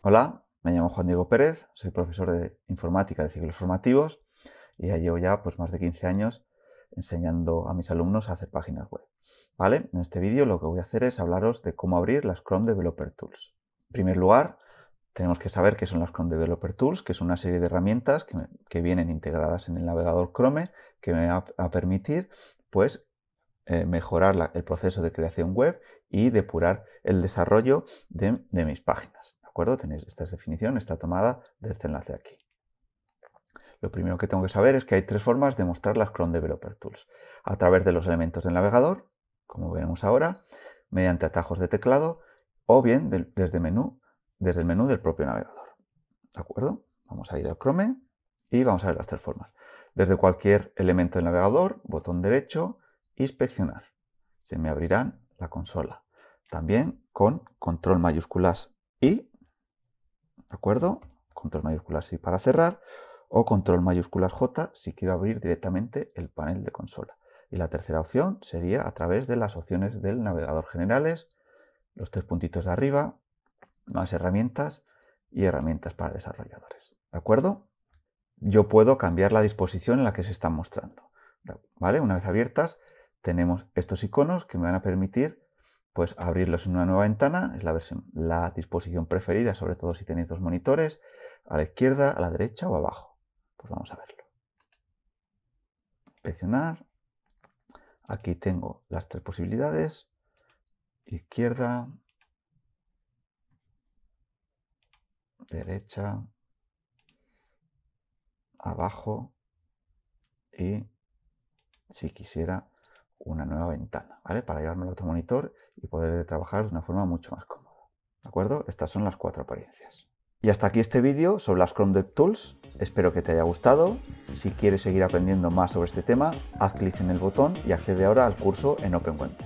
Hola, me llamo Juan Diego Pérez, soy profesor de informática de ciclos formativos y llevo ya pues, más de 15 años enseñando a mis alumnos a hacer páginas web. ¿Vale? En este vídeo lo que voy a hacer es hablaros de cómo abrir las Chrome Developer Tools. En primer lugar, tenemos que saber qué son las Chrome Developer Tools, que es una serie de herramientas que, vienen integradas en el navegador Chrome que me va a permitir pues, eh, mejorar el proceso de creación web y depurar el desarrollo de mis páginas. ¿De acuerdo? Tenéis esta definición, está tomada de este enlace aquí. Lo primero que tengo que saber es que hay tres formas de mostrar las Chrome Developer Tools. A través de los elementos del navegador, como veremos ahora, mediante atajos de teclado o bien desde, menú, desde el menú del propio navegador. ¿De acuerdo? Vamos a ir al Chrome y vamos a ver las tres formas. Desde cualquier elemento del navegador, botón derecho, inspeccionar. Se me abrirán la consola. También con control mayúsculas y ¿de acuerdo? Control mayúsculas sí para cerrar o control mayúsculas J si quiero abrir directamente el panel de consola. Y la tercera opción sería a través de las opciones del navegador generales, los tres puntitos de arriba, más herramientas y herramientas para desarrolladores. ¿De acuerdo? Yo puedo cambiar la disposición en la que se están mostrando. ¿Vale? Una vez abiertas, tenemos estos iconos que me van a permitir pues abrirlos en una nueva ventana, es la, versión, la disposición preferida, sobre todo si tenéis dos monitores, a la izquierda, a la derecha o abajo. Pues vamos a verlo. Inspeccionar. Aquí tengo las tres posibilidades. Izquierda, derecha, abajo y si quisiera una nueva ventana, ¿vale? Para llevarme al otro monitor y poder trabajar de una forma mucho más cómoda. ¿De acuerdo? Estas son las cuatro apariencias. Y hasta aquí este vídeo sobre las Chrome DevTools. Espero que te haya gustado. Si quieres seguir aprendiendo más sobre este tema, haz clic en el botón y accede ahora al curso en Open